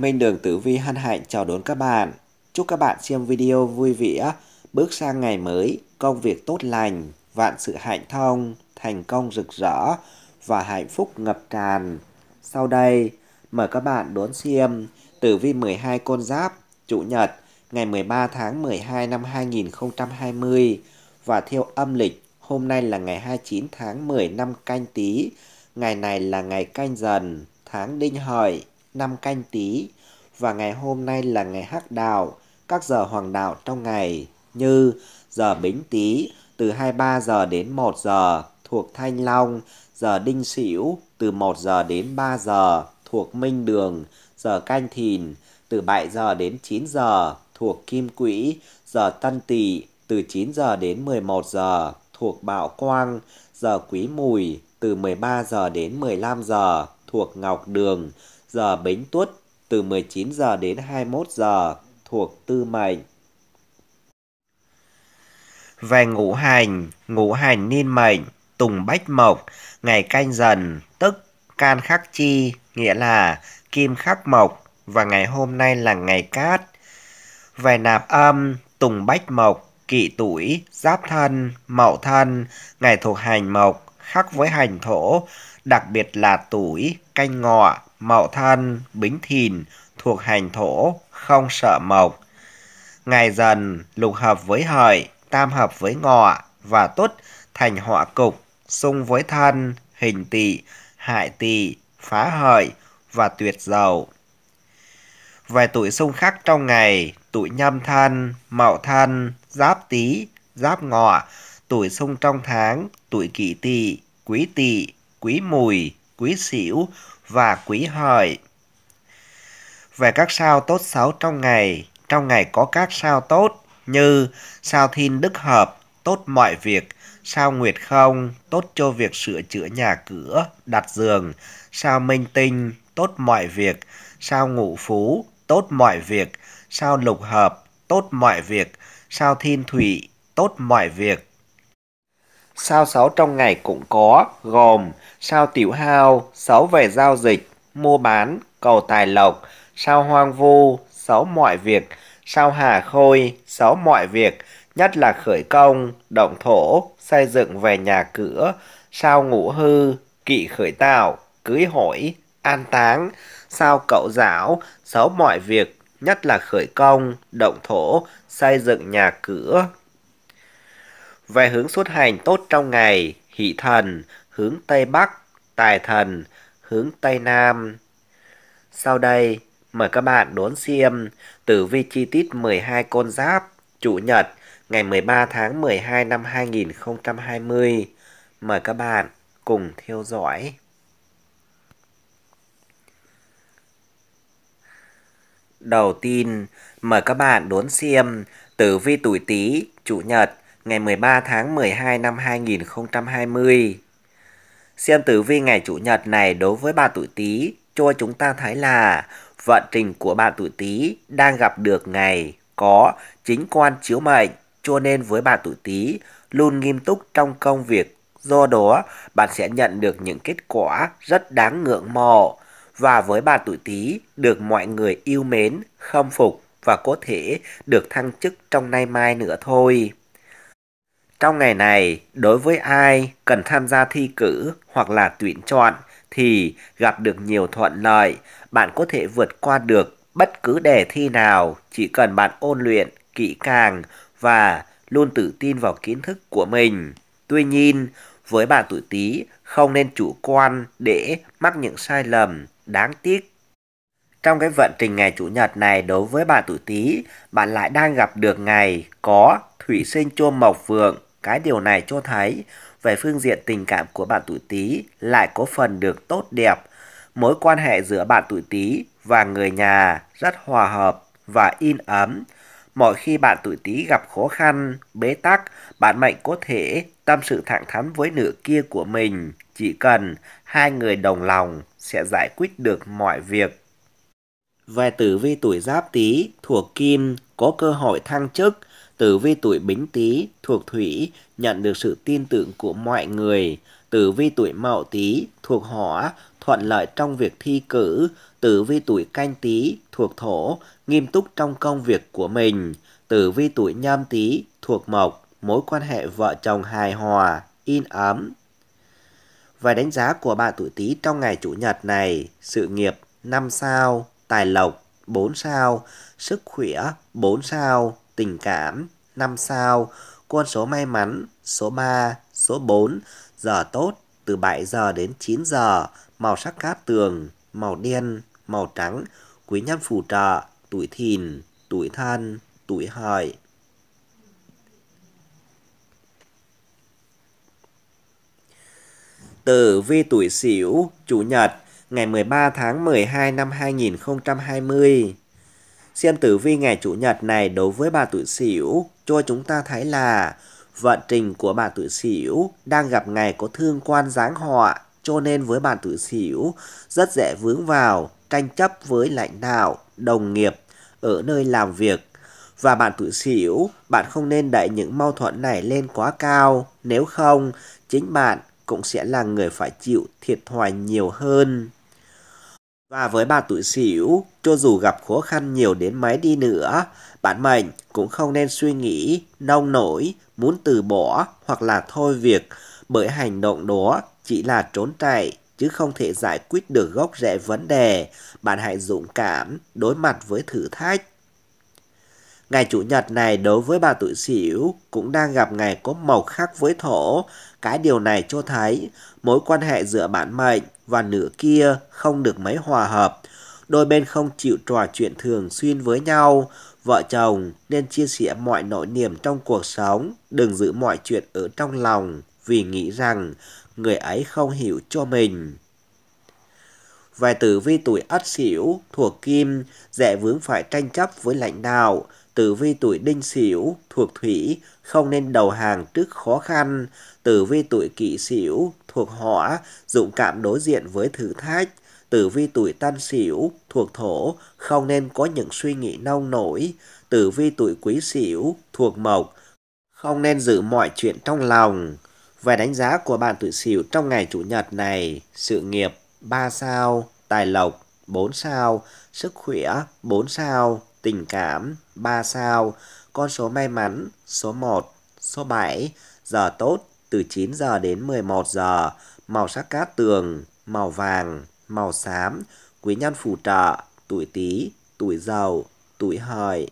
Minh Đường Tử Vi hân hạnh chào đón các bạn. Chúc các bạn xem video vui vẻ, bước sang ngày mới, công việc tốt lành, vạn sự hạnh thông, thành công rực rỡ và hạnh phúc ngập tràn. Sau đây, mời các bạn đón xem Tử Vi 12 con giáp, Chủ nhật, ngày 13 tháng 12 năm 2020 và theo âm lịch, hôm nay là ngày 29 tháng 10 năm canh tí, ngày này là ngày canh dần, tháng đinh hợi năm canh tý và ngày hôm nay là ngày hắc đạo, các giờ hoàng đạo trong ngày như giờ bính tý từ 23 giờ đến 1 giờ thuộc Thanh Long, giờ Đinh Sửu từ 1 giờ đến 3 giờ thuộc Minh Đường, giờ Canh Thìn từ 7 giờ đến 9 giờ thuộc Kim Quỹ, giờ Tân Tỵ từ 9 giờ đến 11 giờ thuộc Bảo Quang, giờ Quý Mùi từ 13 giờ đến 15 giờ thuộc Ngọc Đường, giờ Bính Tuất từ 19 giờ đến 21 giờ thuộc tư mệnh. Về ngũ hành, ngũ hành niên mệnh, tùng bách mộc, ngày canh dần, tức can khắc chi, nghĩa là kim khắc mộc và ngày hôm nay là ngày cát. Về nạp âm, tùng bách mộc, kỵ tuổi, giáp thân, mậu thân, ngày thuộc hành mộc, khắc với hành thổ, đặc biệt là tuổi, canh ngọ, Mậu Thân, Bính Thìn thuộc hành thổ, không sợ mộc. Ngày dần lục hợp với hợi, tam hợp với ngọ và tuất thành họa cục, xung với thân, hình tỵ, hại tỵ, phá hợi và tuyệt dầu. Về tuổi xung khắc trong ngày, tuổi nhâm thân, mậu thân, giáp tý, giáp ngọ, tuổi xung trong tháng, tuổi kỷ tỵ, quý tỵ, quý mùi, quý sửu và quý hợi. Về các sao tốt xấu trong ngày, trong ngày có các sao tốt như sao thiên đức hợp, tốt mọi việc, sao nguyệt không, tốt cho việc sửa chữa nhà cửa, đặt giường, sao minh tinh, tốt mọi việc, sao ngũ phú, tốt mọi việc, sao lục hợp, tốt mọi việc, sao thiên thủy, tốt mọi việc, Sao 6 trong ngày cũng có, gồm sao tiểu hao, 6 về giao dịch, mua bán, cầu tài lộc, sao hoang vu, 6 mọi việc, sao hà khôi, 6 mọi việc, nhất là khởi công, động thổ, xây dựng về nhà cửa, sao ngũ hư, kỵ khởi tạo, cưới hỏi, an táng, sao cậu giáo, 6 mọi việc, nhất là khởi công, động thổ, xây dựng nhà cửa, về hướng xuất hành tốt trong ngày, hỷ thần, hướng Tây Bắc, tài thần, hướng Tây Nam. Sau đây, mời các bạn đốn xem tử vi chi tiết 12 con giáp, chủ nhật, ngày 13 tháng 12 năm 2020. Mời các bạn cùng theo dõi. Đầu tiên, mời các bạn đốn xem tử vi tuổi Tý, chủ nhật, ngày 13 tháng 12 năm 2020. Xem tử vi ngày Chủ nhật này đối với bạn tuổi Tý, cho chúng ta thấy là vận trình của bạn tuổi Tý đang gặp được ngày có chính quan chiếu mệnh, cho nên với bạn tuổi Tý luôn nghiêm túc trong công việc, do đó bạn sẽ nhận được những kết quả rất đáng ngưỡng mộ và với bạn tuổi Tý được mọi người yêu mến, khâm phục và có thể được thăng chức trong nay mai nữa thôi. Trong ngày này, đối với ai cần tham gia thi cử hoặc là tuyển chọn thì gặp được nhiều thuận lợi, bạn có thể vượt qua được bất cứ đề thi nào, chỉ cần bạn ôn luyện kỹ càng và luôn tự tin vào kiến thức của mình. Tuy nhiên, với bạn tuổi Tý, không nên chủ quan để mắc những sai lầm đáng tiếc. Trong cái vận trình ngày chủ nhật này đối với bạn tuổi Tý, bạn lại đang gặp được ngày có thủy sinh chôm mộc vượng cái điều này cho thấy về phương diện tình cảm của bạn tuổi Tý lại có phần được tốt đẹp. Mối quan hệ giữa bạn tuổi Tý và người nhà rất hòa hợp và in ấm. Mọi khi bạn tuổi Tý gặp khó khăn, bế tắc, bạn mệnh có thể tâm sự thẳng thắn với nửa kia của mình. Chỉ cần hai người đồng lòng sẽ giải quyết được mọi việc. Về tử vi tuổi Giáp Tý thuộc Kim có cơ hội thăng chức tử vi tuổi Bính Tý thuộc Thủy nhận được sự tin tưởng của mọi người. Tử vi tuổi Mậu Tý thuộc Hỏa thuận lợi trong việc thi cử. Tử vi tuổi Canh Tý thuộc Thổ nghiêm túc trong công việc của mình. Tử vi tuổi Nhâm Tý thuộc Mộc mối quan hệ vợ chồng hài hòa, in ấm. Và đánh giá của bạn tuổi Tý trong ngày Chủ nhật này, sự nghiệp 5 sao, tài lộc 4 sao, sức khỏe 4 sao, tình cảm, 5 sao, con số may mắn, số 3, số 4, giờ tốt từ 7 giờ đến 9 giờ, màu sắc cát tường, màu đen, màu trắng, quý nhân phù trợ, tuổi thìn, tuổi thân, tuổi hợi. Tử vi tuổi Sửu, chủ nhật, ngày 13 tháng 12 năm 2020. Xem tử vi ngày Chủ nhật này đối với bà tuổi Sửu cho chúng ta thấy là vận trình của bà tuổi Sửu đang gặp ngày có thương quan giáng họa, cho nên với bà tuổi Sửu rất dễ vướng vào tranh chấp với lãnh đạo, đồng nghiệp ở nơi làm việc. Và bạn tuổi Sửu, bạn không nên đẩy những mâu thuẫn này lên quá cao, nếu không chính bạn cũng sẽ là người phải chịu thiệt thòi nhiều hơn. Và với bà tuổi xỉu, cho dù gặp khó khăn nhiều đến mấy đi nữa, bạn mình cũng không nên suy nghĩ, nông nổi, muốn từ bỏ hoặc là thôi việc, bởi hành động đó chỉ là trốn chạy, chứ không thể giải quyết được gốc rễ vấn đề. Bạn hãy dũng cảm, đối mặt với thử thách. Ngày Chủ nhật này đối với bà tuổi xỉu cũng đang gặp ngày có màu khác với thổ. Cái điều này cho thấy mối quan hệ giữa bản mệnh và nửa kia không được mấy hòa hợp. Đôi bên không chịu trò chuyện thường xuyên với nhau. Vợ chồng nên chia sẻ mọi nỗi niềm trong cuộc sống. Đừng giữ mọi chuyện ở trong lòng vì nghĩ rằng người ấy không hiểu cho mình. Về tử vi tuổi Ất Sửu thuộc Kim, dễ vướng phải tranh chấp với lãnh đạo, tử vi tuổi đinh sửu thuộc thủy không nên đầu hàng trước khó khăn tử vi tuổi kỷ sửu thuộc hỏa dũng cảm đối diện với thử thách tử vi tuổi tân sửu thuộc thổ không nên có những suy nghĩ nông nổi tử vi tuổi quý sửu thuộc mộc không nên giữ mọi chuyện trong lòng về đánh giá của bạn tuổi sửu trong ngày chủ nhật này sự nghiệp 3 sao tài lộc 4 sao sức khỏe 4 sao tình cảm, 3 sao, con số may mắn, số 1, số 7, giờ tốt từ 9 giờ đến 11 giờ, màu sắc cát tường, màu vàng, màu xám, quý nhân phù trợ, tuổi Tý, tuổi Dậu, tuổi Hợi.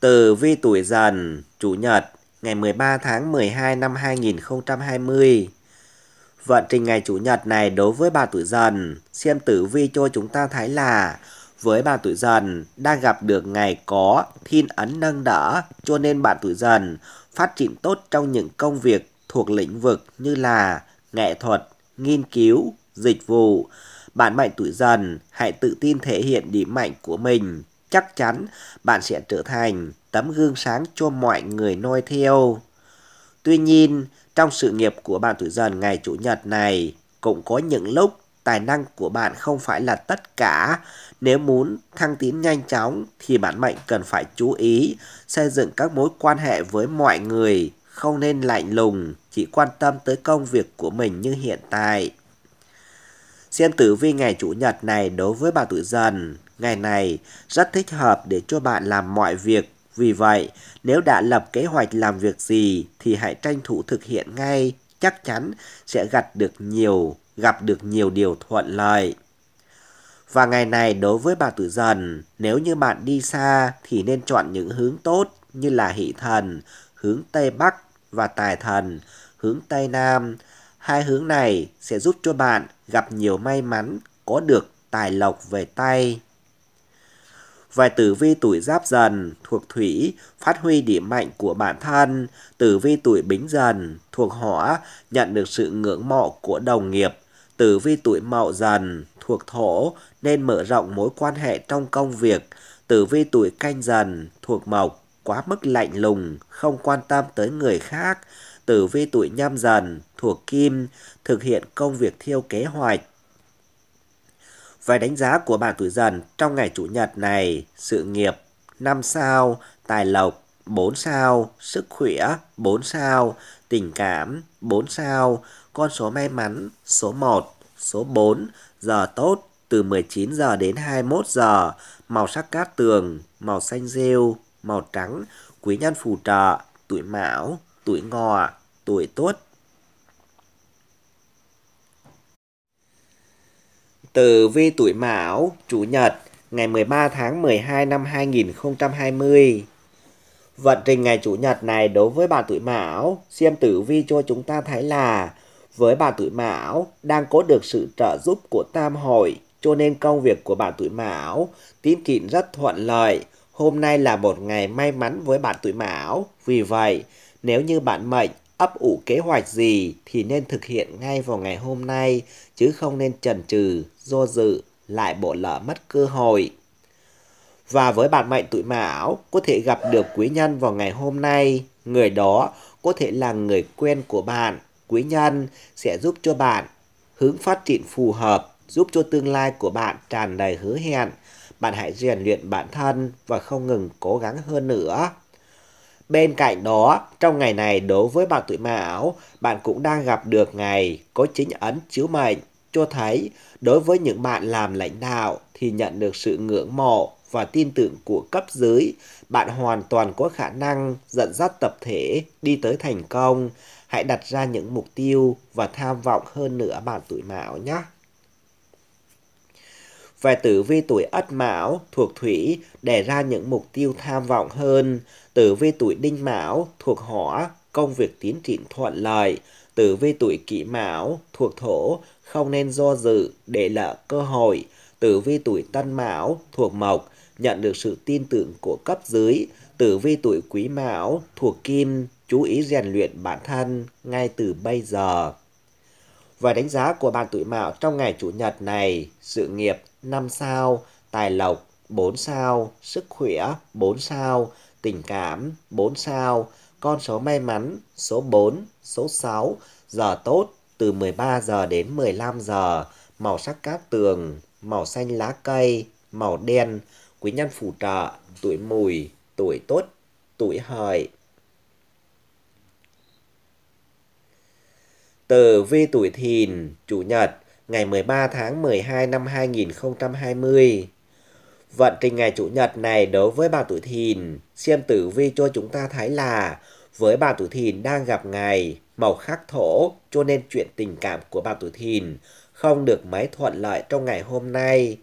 từ vi tuổi dần, Chủ nhật, ngày 13 tháng 12 năm 2020 Vận trình ngày Chủ nhật này đối với bà tuổi dần, xem tử vi cho chúng ta thấy là với bà tuổi dần đang gặp được ngày có thiên ấn nâng đỡ cho nên bạn tuổi dần phát triển tốt trong những công việc thuộc lĩnh vực như là nghệ thuật, nghiên cứu, dịch vụ. Bạn mạnh tuổi dần hãy tự tin thể hiện điểm mạnh của mình. Chắc chắn bạn sẽ trở thành tấm gương sáng cho mọi người noi theo. Tuy nhiên, trong sự nghiệp của bạn tuổi dần ngày Chủ nhật này cũng có những lúc tài năng của bạn không phải là tất cả. Nếu muốn thăng tiến nhanh chóng thì bản mệnh cần phải chú ý xây dựng các mối quan hệ với mọi người, không nên lạnh lùng, chỉ quan tâm tới công việc của mình như hiện tại. Xem tử vi ngày Chủ nhật này đối với bạn tuổi dần, ngày này rất thích hợp để cho bạn làm mọi việc vì vậy, nếu đã lập kế hoạch làm việc gì thì hãy tranh thủ thực hiện ngay, chắc chắn sẽ gặp được nhiều, gặp được nhiều điều thuận lợi. Và ngày này đối với bà tử dần, nếu như bạn đi xa thì nên chọn những hướng tốt như là hỷ thần, hướng Tây Bắc và tài thần, hướng Tây Nam. Hai hướng này sẽ giúp cho bạn gặp nhiều may mắn, có được tài lộc về tay và tử vi tuổi giáp dần thuộc thủy phát huy điểm mạnh của bản thân, tử vi tuổi bính dần thuộc hỏa nhận được sự ngưỡng mộ của đồng nghiệp, tử vi tuổi mậu dần thuộc thổ nên mở rộng mối quan hệ trong công việc, tử vi tuổi canh dần thuộc mộc quá mức lạnh lùng, không quan tâm tới người khác, tử vi tuổi nhâm dần thuộc kim thực hiện công việc theo kế hoạch về đánh giá của bạn tuổi dần trong ngày Chủ nhật này, sự nghiệp 5 sao, tài lộc 4 sao, sức khỏe 4 sao, tình cảm 4 sao, con số may mắn số 1, số 4, giờ tốt từ 19 giờ đến 21 giờ, màu sắc cát tường, màu xanh rêu, màu trắng, quý nhân phù trợ, tuổi mão, tuổi ngọ, tuổi tuất, Tử vi tuổi Mão, Chủ nhật, ngày 13 tháng 12 năm 2020. Vận trình ngày Chủ nhật này đối với bà tuổi Mão, xem tử vi cho chúng ta thấy là với bà tuổi Mão đang có được sự trợ giúp của Tam Hội, cho nên công việc của bà tuổi Mão tiến triển rất thuận lợi. Hôm nay là một ngày may mắn với bạn tuổi Mão. Vì vậy, nếu như bạn mệnh ấp ủ kế hoạch gì thì nên thực hiện ngay vào ngày hôm nay chứ không nên chần chừ do dự, lại bỏ lỡ mất cơ hội. Và với bạn mệnh tuổi mão, có thể gặp được quý nhân vào ngày hôm nay. Người đó có thể là người quen của bạn. Quý nhân sẽ giúp cho bạn hướng phát triển phù hợp, giúp cho tương lai của bạn tràn đầy hứa hẹn. Bạn hãy rèn luyện bản thân và không ngừng cố gắng hơn nữa. Bên cạnh đó, trong ngày này đối với bạn tuổi mão, bạn cũng đang gặp được ngày có chính ấn chiếu mệnh cho thấy đối với những bạn làm lãnh đạo thì nhận được sự ngưỡng mộ và tin tưởng của cấp dưới, bạn hoàn toàn có khả năng dẫn dắt tập thể đi tới thành công. Hãy đặt ra những mục tiêu và tham vọng hơn nữa bạn tuổi mão nhé. Về tử vi tuổi Ất Mão thuộc Thủy đề ra những mục tiêu tham vọng hơn, tử vi tuổi Đinh Mão thuộc Hỏa, công việc tiến triển thuận lợi, tử vi tuổi Kỷ Mão thuộc Thổ, không nên do dự để lỡ cơ hội. Tử vi tuổi Tân Mão thuộc Mộc nhận được sự tin tưởng của cấp dưới. Tử vi tuổi Quý Mão thuộc Kim chú ý rèn luyện bản thân ngay từ bây giờ. Và đánh giá của bạn tuổi Mão trong ngày Chủ nhật này, sự nghiệp 5 sao, tài lộc 4 sao, sức khỏe 4 sao, tình cảm 4 sao, con số may mắn số 4, số 6, giờ tốt từ 13 giờ đến 15 giờ, màu sắc cát tường, màu xanh lá cây, màu đen, quý nhân phù trợ, tuổi mùi, tuổi tốt, tuổi hợi. Tử vi tuổi thìn, Chủ nhật, ngày 13 tháng 12 năm 2020. Vận trình ngày Chủ nhật này đối với bà tuổi thìn, xem tử vi cho chúng ta thấy là với bà tuổi thìn đang gặp ngày màu khắc thổ, cho nên chuyện tình cảm của bà tuổi Thìn không được mấy thuận lợi trong ngày hôm nay.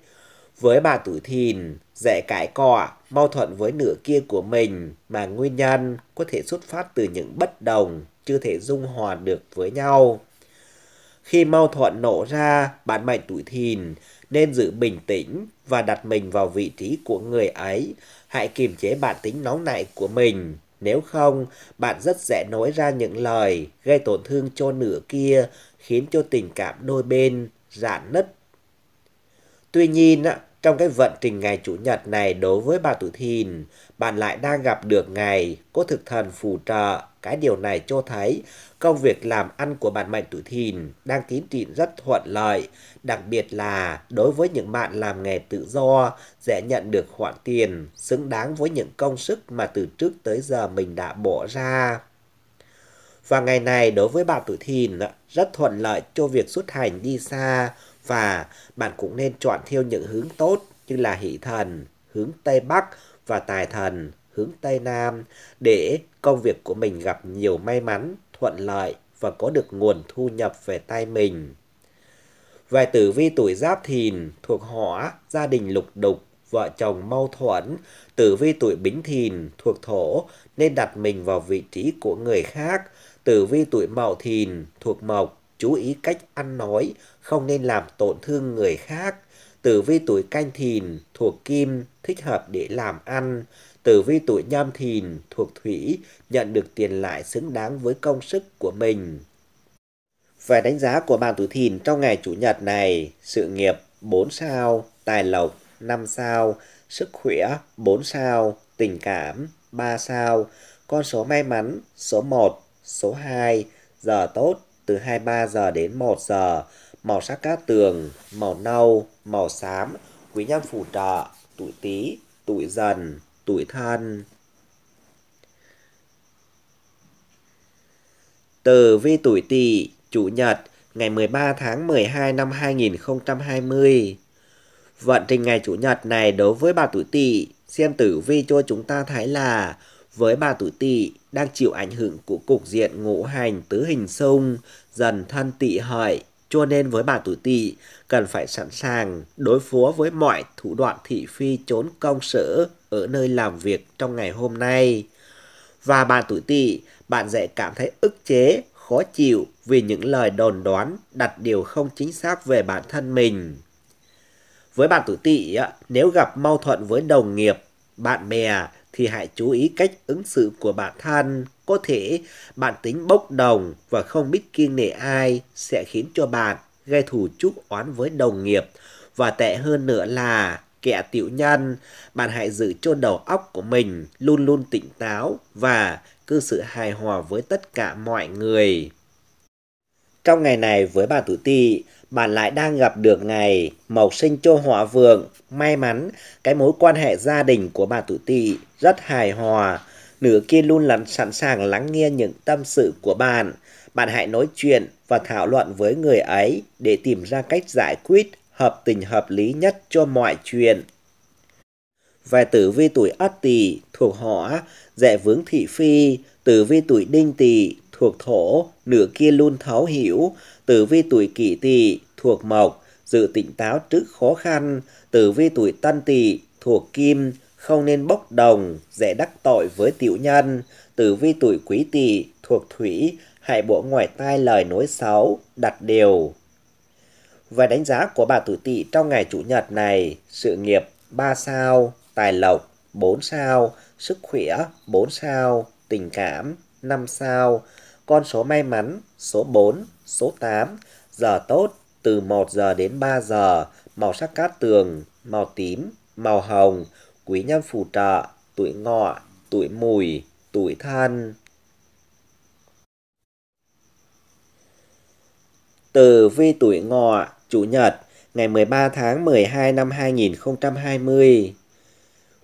Với bà tuổi Thìn, dễ cãi cọ, mâu thuẫn với nửa kia của mình mà nguyên nhân có thể xuất phát từ những bất đồng chưa thể dung hòa được với nhau. Khi mâu thuẫn nổ ra, bạn mệnh tuổi thìn nên giữ bình tĩnh và đặt mình vào vị trí của người ấy, hãy kiềm chế bản tính nóng nảy của mình nếu không, bạn rất dễ nói ra những lời gây tổn thương cho nửa kia, khiến cho tình cảm đôi bên rạn nứt. Tuy nhiên, trong cái vận trình ngày Chủ nhật này đối với bà Tử Thìn, bạn lại đang gặp được ngày có thực thần phù trợ cái điều này cho thấy công việc làm ăn của bạn mệnh tuổi thìn đang tiến triển rất thuận lợi, đặc biệt là đối với những bạn làm nghề tự do sẽ nhận được khoản tiền xứng đáng với những công sức mà từ trước tới giờ mình đã bỏ ra. Và ngày này đối với bạn tuổi thìn rất thuận lợi cho việc xuất hành đi xa và bạn cũng nên chọn theo những hướng tốt như là hỷ thần, hướng Tây Bắc và tài thần, hướng Tây Nam để công việc của mình gặp nhiều may mắn, thuận lợi và có được nguồn thu nhập về tay mình. Về tử vi tuổi giáp thìn thuộc hỏa, gia đình lục đục, vợ chồng mâu thuẫn, tử vi tuổi bính thìn thuộc thổ nên đặt mình vào vị trí của người khác, tử vi tuổi mậu thìn thuộc mộc, chú ý cách ăn nói, không nên làm tổn thương người khác. Tử vi tuổi canh thìn thuộc kim, thích hợp để làm ăn. Tử vi tuổi nhâm thìn thuộc thủy nhận được tiền lại xứng đáng với công sức của mình. Về đánh giá của bạn tuổi thìn trong ngày chủ nhật này, sự nghiệp 4 sao, tài lộc 5 sao, sức khỏe 4 sao, tình cảm 3 sao, con số may mắn số 1, số 2, giờ tốt từ 23 giờ đến 1 giờ, màu sắc cát tường, màu nâu, màu xám, quý nhân phù trợ, tuổi tý, tuổi dần tuổi thân. Tử vi tuổi Tỵ, Chủ nhật, ngày 13 tháng 12 năm 2020. Vận trình ngày Chủ nhật này đối với bà tuổi Tỵ, xem tử vi cho chúng ta thấy là với bà tuổi Tỵ đang chịu ảnh hưởng của cục diện ngũ hành tứ hình xung, dần thân Tỵ hợi, cho nên với bà tuổi Tỵ cần phải sẵn sàng đối phó với mọi thủ đoạn thị phi trốn công sở ở nơi làm việc trong ngày hôm nay. Và bạn tuổi tỵ, bạn sẽ cảm thấy ức chế, khó chịu vì những lời đồn đoán đặt điều không chính xác về bản thân mình. Với bạn tuổi tỵ, nếu gặp mâu thuẫn với đồng nghiệp, bạn bè thì hãy chú ý cách ứng xử của bản thân. Có thể bạn tính bốc đồng và không biết kiêng nể ai sẽ khiến cho bạn gây thù chuốc oán với đồng nghiệp và tệ hơn nữa là kẻ tiểu nhân, bạn hãy giữ cho đầu óc của mình luôn luôn tỉnh táo và cư xử hài hòa với tất cả mọi người. Trong ngày này với bà tử tỵ, bạn lại đang gặp được ngày mộc sinh cho hỏa vượng, may mắn cái mối quan hệ gia đình của bà tử tỵ rất hài hòa, nửa kia luôn lắng sẵn sàng lắng nghe những tâm sự của bạn. Bạn hãy nói chuyện và thảo luận với người ấy để tìm ra cách giải quyết hợp tình hợp lý nhất cho mọi chuyện. Về tử vi tuổi Ất Tỵ thuộc họ, dễ vướng thị phi, tử vi tuổi Đinh Tỵ thuộc thổ, nửa kia luôn tháo hiểu, tử vi tuổi Kỷ Tỵ thuộc mộc, dự tỉnh táo trước khó khăn, tử vi tuổi Tân Tỵ thuộc kim, không nên bốc đồng, dễ đắc tội với tiểu nhân, tử vi tuổi Quý Tỵ thuộc thủy, hãy bỏ ngoài tai lời nói xấu, đặt điều. Về đánh giá của bà Tử Tị trong ngày Chủ nhật này, sự nghiệp 3 sao, tài lộc 4 sao, sức khỏe 4 sao, tình cảm 5 sao, con số may mắn số 4, số 8, giờ tốt từ 1 giờ đến 3 giờ, màu sắc cát tường, màu tím, màu hồng, quý nhân phù trợ, tuổi ngọ, tuổi mùi, tuổi thân. Từ vi tuổi ngọ Chủ nhật, ngày 13 tháng 12 năm 2020.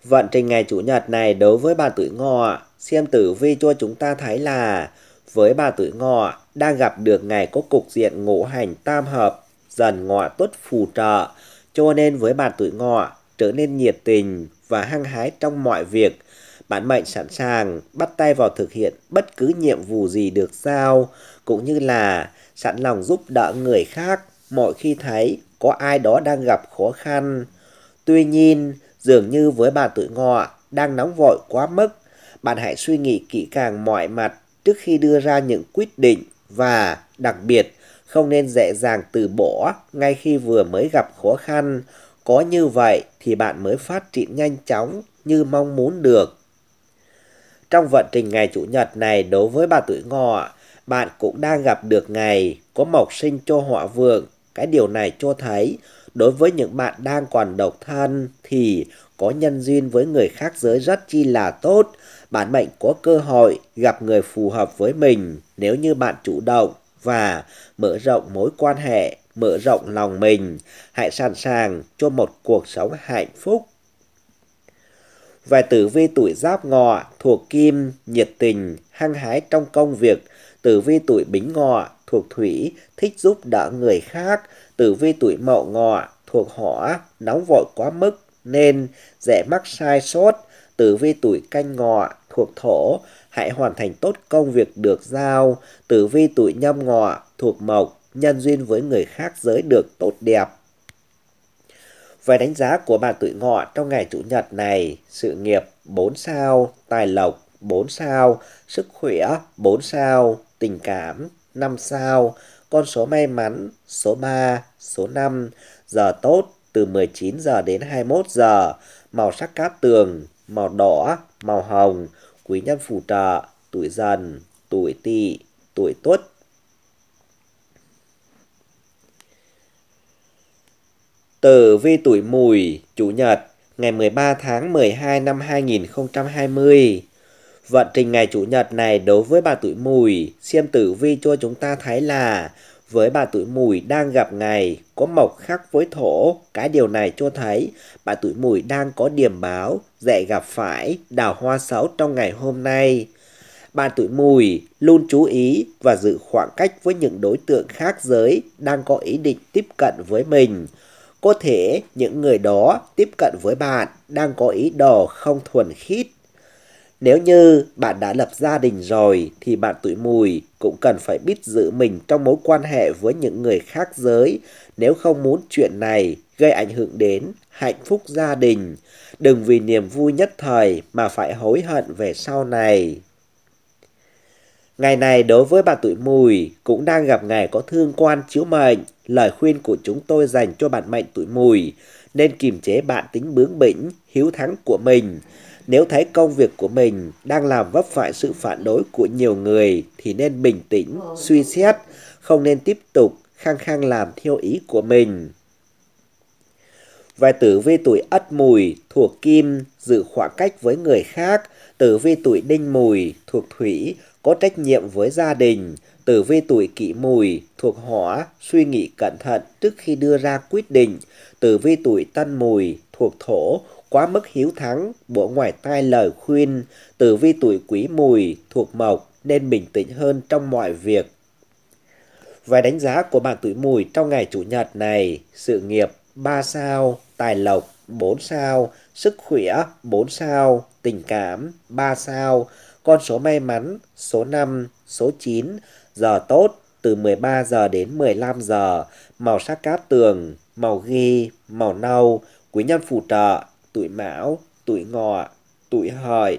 Vận trình ngày Chủ nhật này đối với bà tuổi ngọ, xem tử vi cho chúng ta thấy là với bà tuổi ngọ đang gặp được ngày có cục diện ngũ hành tam hợp, dần ngọ tuất phù trợ, cho nên với bà tuổi ngọ trở nên nhiệt tình và hăng hái trong mọi việc. Bản mệnh sẵn sàng bắt tay vào thực hiện bất cứ nhiệm vụ gì được sao, cũng như là sẵn lòng giúp đỡ người khác mỗi khi thấy có ai đó đang gặp khó khăn. Tuy nhiên, dường như với bà tuổi ngọ đang nóng vội quá mức, bạn hãy suy nghĩ kỹ càng mọi mặt trước khi đưa ra những quyết định và đặc biệt không nên dễ dàng từ bỏ ngay khi vừa mới gặp khó khăn. Có như vậy thì bạn mới phát triển nhanh chóng như mong muốn được. Trong vận trình ngày Chủ nhật này đối với bà tuổi ngọ, bạn cũng đang gặp được ngày có mộc sinh cho họa vượng cái điều này cho thấy, đối với những bạn đang còn độc thân thì có nhân duyên với người khác giới rất chi là tốt. Bạn mệnh có cơ hội gặp người phù hợp với mình nếu như bạn chủ động và mở rộng mối quan hệ, mở rộng lòng mình. Hãy sẵn sàng cho một cuộc sống hạnh phúc. Về tử vi tuổi giáp ngọ, thuộc kim, nhiệt tình, hăng hái trong công việc. Tử vi tuổi bính ngọ, thuộc thủy, thích giúp đỡ người khác, tử vi tuổi mậu ngọ, thuộc hỏa, nóng vội quá mức nên dễ mắc sai sót tử vi tuổi canh ngọ, thuộc thổ, hãy hoàn thành tốt công việc được giao, tử vi tuổi nhâm ngọ, thuộc mộc, nhân duyên với người khác giới được tốt đẹp. Về đánh giá của bạn tuổi ngọ trong ngày chủ nhật này, sự nghiệp 4 sao, tài lộc 4 sao, sức khỏe 4 sao, tình cảm 5 sao, con số may mắn số 3, số 5, giờ tốt từ 19 giờ đến 21 giờ, màu sắc cát tường, màu đỏ, màu hồng, quý nhân phù trợ, tuổi dần, tuổi tỵ, tuổi tuất. Tử vi tuổi mùi, chủ nhật, ngày 13 tháng 12 năm 2020. Vận trình ngày Chủ nhật này đối với bà tuổi mùi, xem tử vi cho chúng ta thấy là với bà tuổi mùi đang gặp ngày có mộc khắc với thổ, cái điều này cho thấy bà tuổi mùi đang có điểm báo dễ gặp phải đào hoa xấu trong ngày hôm nay. Bà tuổi mùi luôn chú ý và giữ khoảng cách với những đối tượng khác giới đang có ý định tiếp cận với mình. Có thể những người đó tiếp cận với bạn đang có ý đồ không thuần khiết nếu như bạn đã lập gia đình rồi thì bạn tuổi mùi cũng cần phải biết giữ mình trong mối quan hệ với những người khác giới nếu không muốn chuyện này gây ảnh hưởng đến hạnh phúc gia đình. Đừng vì niềm vui nhất thời mà phải hối hận về sau này. Ngày này đối với bạn tuổi mùi cũng đang gặp ngày có thương quan chiếu mệnh. Lời khuyên của chúng tôi dành cho bạn mệnh tuổi mùi nên kiềm chế bạn tính bướng bỉnh, hiếu thắng của mình. Nếu thấy công việc của mình đang làm vấp phải sự phản đối của nhiều người thì nên bình tĩnh, suy xét, không nên tiếp tục khăng khăng làm theo ý của mình. Và tử vi tuổi Ất Mùi thuộc Kim giữ khoảng cách với người khác, tử vi tuổi Đinh Mùi thuộc Thủy có trách nhiệm với gia đình, tử vi tuổi Kỷ Mùi thuộc Hỏa suy nghĩ cẩn thận trước khi đưa ra quyết định, tử vi tuổi Tân Mùi thuộc thổ, quá mức hiếu thắng, bộ ngoài tai lời khuyên, tử vi tuổi quý mùi, thuộc mộc, nên bình tĩnh hơn trong mọi việc. vài đánh giá của bạn tuổi mùi trong ngày Chủ nhật này, sự nghiệp 3 sao, tài lộc 4 sao, sức khỏe 4 sao, tình cảm 3 sao, con số may mắn số 5, số 9, giờ tốt từ 13 giờ đến 15 giờ, màu sắc cát tường, màu ghi, màu nâu, Quý nhân phù trợ, tuổi mão, tuổi ngọ, tuổi hợi.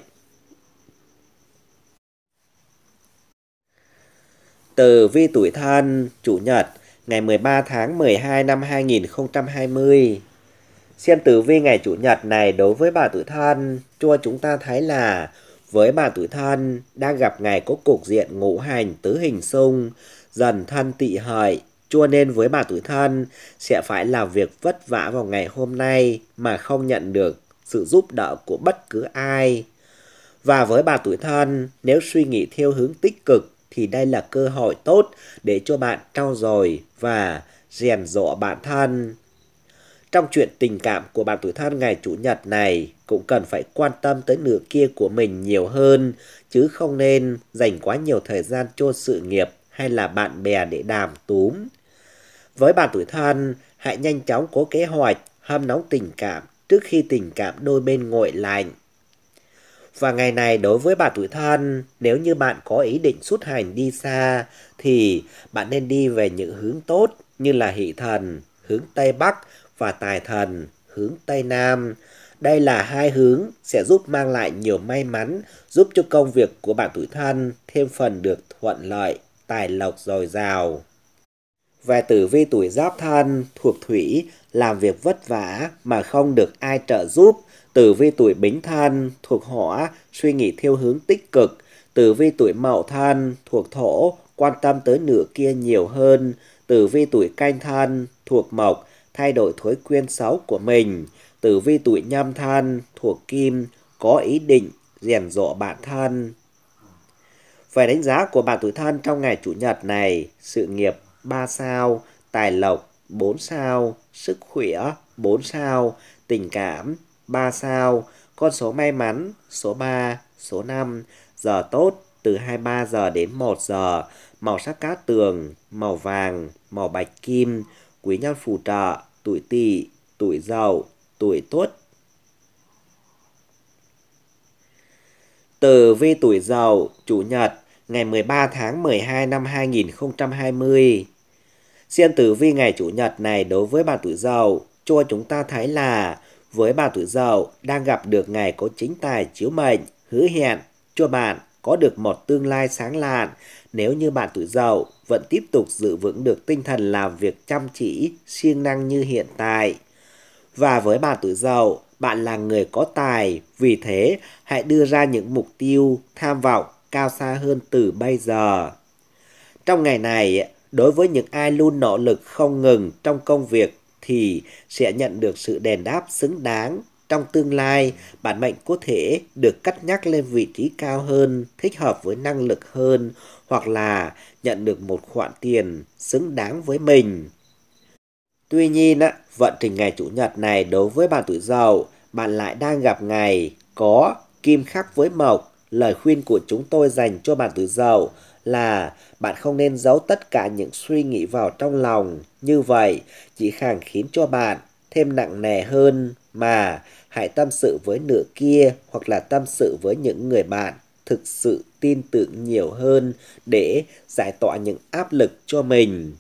Từ vi tuổi thân, chủ nhật, ngày 13 tháng 12 năm 2020. Xem tử vi ngày chủ nhật này đối với bà tuổi thân, cho chúng ta thấy là với bà tuổi thân đang gặp ngày có cục diện ngũ hành tứ hình xung, dần thân tị hợi, cho nên với bà tuổi thân sẽ phải làm việc vất vả vào ngày hôm nay mà không nhận được sự giúp đỡ của bất cứ ai. Và với bà tuổi thân, nếu suy nghĩ theo hướng tích cực thì đây là cơ hội tốt để cho bạn trau dồi và rèn rộ bản thân. Trong chuyện tình cảm của bạn tuổi thân ngày Chủ nhật này cũng cần phải quan tâm tới nửa kia của mình nhiều hơn chứ không nên dành quá nhiều thời gian cho sự nghiệp hay là bạn bè để đàm túm. Với bạn tuổi thân, hãy nhanh chóng có kế hoạch hâm nóng tình cảm trước khi tình cảm đôi bên nguội lạnh. Và ngày này đối với bạn tuổi thân, nếu như bạn có ý định xuất hành đi xa, thì bạn nên đi về những hướng tốt như là hỷ thần, hướng Tây Bắc và tài thần, hướng Tây Nam. Đây là hai hướng sẽ giúp mang lại nhiều may mắn, giúp cho công việc của bạn tuổi thân thêm phần được thuận lợi, tài lộc dồi dào. Về tử vi tuổi giáp thân thuộc thủy làm việc vất vả mà không được ai trợ giúp. Tử vi tuổi bính thân thuộc hỏa suy nghĩ theo hướng tích cực. Tử vi tuổi mậu thân thuộc thổ quan tâm tới nửa kia nhiều hơn. Tử vi tuổi canh thân thuộc mộc thay đổi thói quen xấu của mình. Tử vi tuổi nhâm thân thuộc kim có ý định rèn rộ bản thân. Về đánh giá của bạn tuổi thân trong ngày chủ nhật này, sự nghiệp 3 sao, tài lộc 4 sao, sức khỏe 4 sao, tình cảm 3 sao, con số may mắn số 3, số 5, giờ tốt từ 23 giờ đến 1 giờ, màu sắc cát tường, màu vàng, màu bạch kim, quý nhân phù trợ, tuổi tỵ, tuổi dậu, tuổi tuất. từ vi tuổi dậu, chủ nhật, ngày 13 tháng 12 năm 2020. Xem tử vi ngày Chủ nhật này đối với bà tuổi Dậu, cho chúng ta thấy là với bà tuổi Dậu đang gặp được ngày có chính tài chiếu mệnh, hứa hẹn cho bạn có được một tương lai sáng lạn. Nếu như bạn tuổi Dậu vẫn tiếp tục giữ vững được tinh thần làm việc chăm chỉ, siêng năng như hiện tại. Và với bà tuổi Dậu, bạn là người có tài, vì thế hãy đưa ra những mục tiêu, tham vọng cao xa hơn từ bây giờ. Trong ngày này, Đối với những ai luôn nỗ lực không ngừng trong công việc thì sẽ nhận được sự đền đáp xứng đáng. Trong tương lai, bản mệnh có thể được cắt nhắc lên vị trí cao hơn, thích hợp với năng lực hơn hoặc là nhận được một khoản tiền xứng đáng với mình. Tuy nhiên, vận trình ngày Chủ nhật này đối với bạn tuổi Dậu, bạn lại đang gặp ngày có kim khắc với mộc. Lời khuyên của chúng tôi dành cho bạn tuổi Dậu là bạn không nên giấu tất cả những suy nghĩ vào trong lòng. Như vậy, chỉ càng khiến cho bạn thêm nặng nề hơn mà hãy tâm sự với nửa kia hoặc là tâm sự với những người bạn thực sự tin tưởng nhiều hơn để giải tỏa những áp lực cho mình.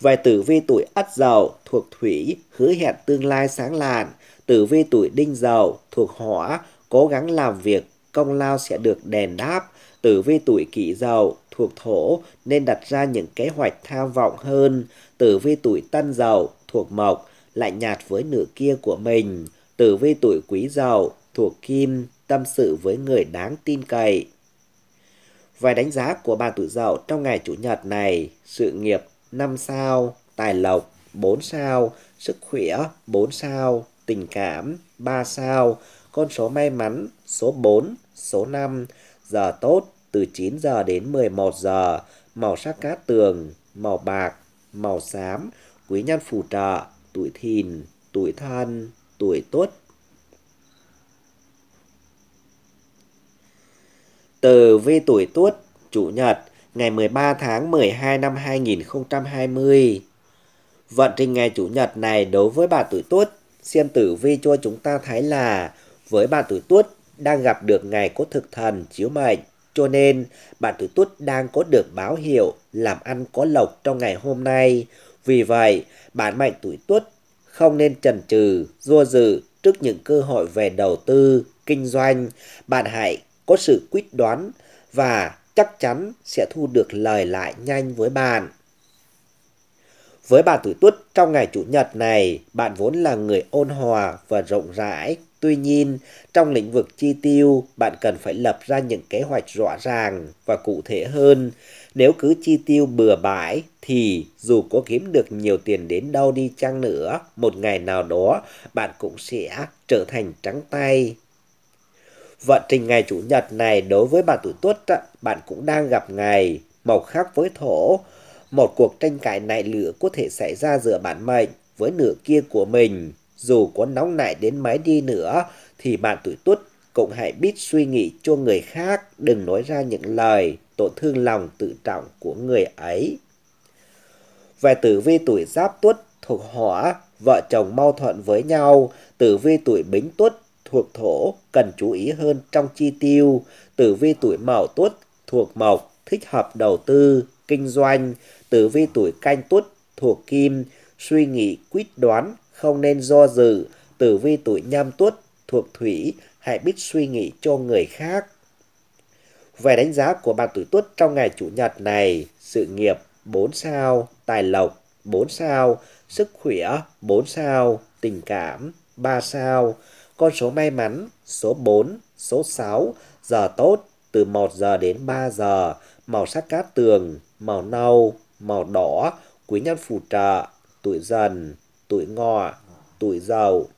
Về tử vi tuổi Ất Dậu thuộc Thủy, hứa hẹn tương lai sáng lạn. Tử vi tuổi Đinh Dậu thuộc Hỏa, cố gắng làm việc, công lao sẽ được đền đáp. Tử vi tuổi kỷ dậu thuộc thổ nên đặt ra những kế hoạch tham vọng hơn. Tử vi tuổi tân dậu thuộc mộc lại nhạt với nửa kia của mình. Tử vi tuổi quý dậu thuộc kim tâm sự với người đáng tin cậy. Vài đánh giá của bà tuổi dậu trong ngày chủ nhật này, sự nghiệp 5 sao, tài lộc 4 sao, sức khỏe 4 sao, tình cảm 3 sao, con số may mắn số 4, số 5 giờ tốt từ 9 giờ đến 11 giờ, màu sắc cát tường, màu bạc, màu xám, quý nhân phù trợ, tuổi thìn, tuổi thân, tuổi tuất. Từ vi tuổi tuất, chủ nhật, ngày 13 tháng 12 năm 2020. Vận trình ngày chủ nhật này đối với bà tuổi tuất, xem tử vi cho chúng ta thấy là với bà tuổi tuất đang gặp được ngày có thực thần chiếu mệnh, cho nên bạn tuổi Tuất đang có được báo hiệu làm ăn có lộc trong ngày hôm nay. Vì vậy, bạn mệnh tuổi Tuất không nên chần chừ, do dự trước những cơ hội về đầu tư, kinh doanh, bạn hãy có sự quyết đoán và chắc chắn sẽ thu được lời lại nhanh với bạn. Với bạn tuổi Tuất trong ngày chủ nhật này, bạn vốn là người ôn hòa và rộng rãi, Tuy nhiên, trong lĩnh vực chi tiêu, bạn cần phải lập ra những kế hoạch rõ ràng và cụ thể hơn. Nếu cứ chi tiêu bừa bãi thì dù có kiếm được nhiều tiền đến đâu đi chăng nữa, một ngày nào đó bạn cũng sẽ trở thành trắng tay. Vận trình ngày Chủ nhật này đối với bạn tuổi tuất, bạn cũng đang gặp ngày màu khác với thổ. Một cuộc tranh cãi nảy lửa có thể xảy ra giữa bản mệnh với nửa kia của mình dù có nóng nại đến mấy đi nữa, thì bạn tuổi tuất cũng hãy biết suy nghĩ cho người khác, đừng nói ra những lời tổn thương lòng tự trọng của người ấy. Về tử vi tuổi giáp tuất thuộc hỏa, vợ chồng mau thuận với nhau, tử vi tuổi bính tuất thuộc thổ cần chú ý hơn trong chi tiêu, tử vi tuổi mậu tuất thuộc mộc thích hợp đầu tư, kinh doanh, tử vi tuổi canh tuất thuộc kim, suy nghĩ quyết đoán, không nên do dự, tử vi tuổi nhâm tuất thuộc thủy, hãy biết suy nghĩ cho người khác. Về đánh giá của bạn tuổi tuất trong ngày Chủ nhật này, sự nghiệp 4 sao, tài lộc 4 sao, sức khỏe 4 sao, tình cảm 3 sao, con số may mắn số 4, số 6, giờ tốt từ 1 giờ đến 3 giờ, màu sắc cát tường, màu nâu, màu đỏ, quý nhân phù trợ, tuổi dần, tuổi ngọ, tuổi dậu.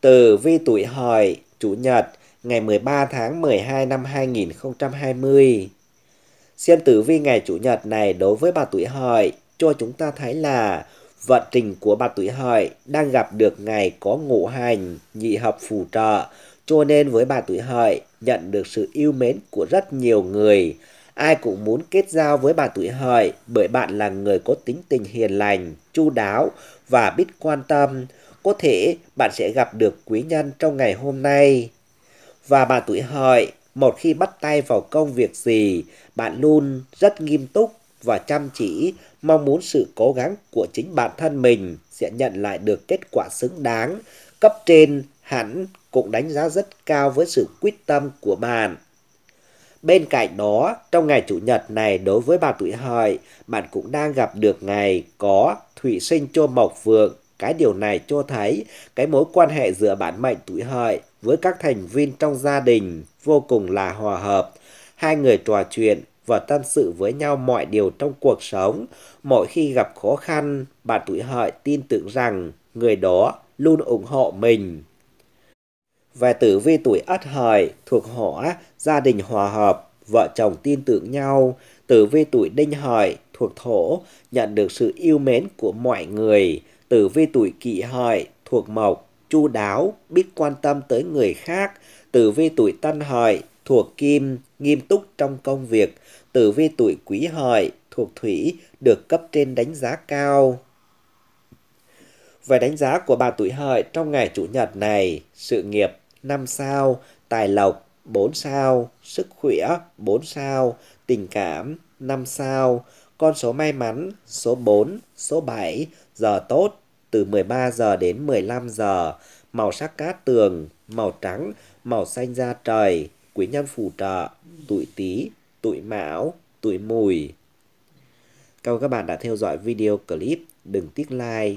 Từ vi tuổi hợi, Chủ nhật, ngày 13 tháng 12 năm 2020. Xem tử vi ngày Chủ nhật này đối với bà tuổi hợi cho chúng ta thấy là vận trình của bà tuổi hợi đang gặp được ngày có ngũ hành, nhị hợp phù trợ, cho nên với bà tuổi hợi nhận được sự yêu mến của rất nhiều người, Ai cũng muốn kết giao với bà tuổi hợi bởi bạn là người có tính tình hiền lành, chu đáo và biết quan tâm. Có thể bạn sẽ gặp được quý nhân trong ngày hôm nay. Và bà tuổi hợi, một khi bắt tay vào công việc gì, bạn luôn rất nghiêm túc và chăm chỉ, mong muốn sự cố gắng của chính bản thân mình sẽ nhận lại được kết quả xứng đáng. Cấp trên hẳn cũng đánh giá rất cao với sự quyết tâm của bạn. Bên cạnh đó, trong ngày Chủ nhật này đối với bà tuổi hợi, bạn cũng đang gặp được ngày có thủy sinh cho mộc vượng. Cái điều này cho thấy cái mối quan hệ giữa bản mệnh tuổi hợi với các thành viên trong gia đình vô cùng là hòa hợp. Hai người trò chuyện và tâm sự với nhau mọi điều trong cuộc sống. Mỗi khi gặp khó khăn, bạn tuổi hợi tin tưởng rằng người đó luôn ủng hộ mình về tử vi tuổi Ất Hợi thuộc hỏa, gia đình hòa hợp, vợ chồng tin tưởng nhau. Tử vi tuổi Đinh Hợi thuộc thổ, nhận được sự yêu mến của mọi người. Tử vi tuổi Kỷ Hợi thuộc mộc, chu đáo, biết quan tâm tới người khác. Tử vi tuổi Tân Hợi thuộc kim, nghiêm túc trong công việc. Tử vi tuổi Quý Hợi thuộc thủy, được cấp trên đánh giá cao. Về đánh giá của bà tuổi hợi trong ngày Chủ nhật này, sự nghiệp 5 sao, tài lộc 4 sao, sức khỏe 4 sao, tình cảm 5 sao, con số may mắn số 4, số 7, giờ tốt từ 13 giờ đến 15 giờ, màu sắc cát tường, màu trắng, màu xanh da trời, quý nhân phù trợ, tuổi Tý, tuổi Mão, tuổi Mùi. Cảm ơn các bạn đã theo dõi video clip. Đừng tiếc like,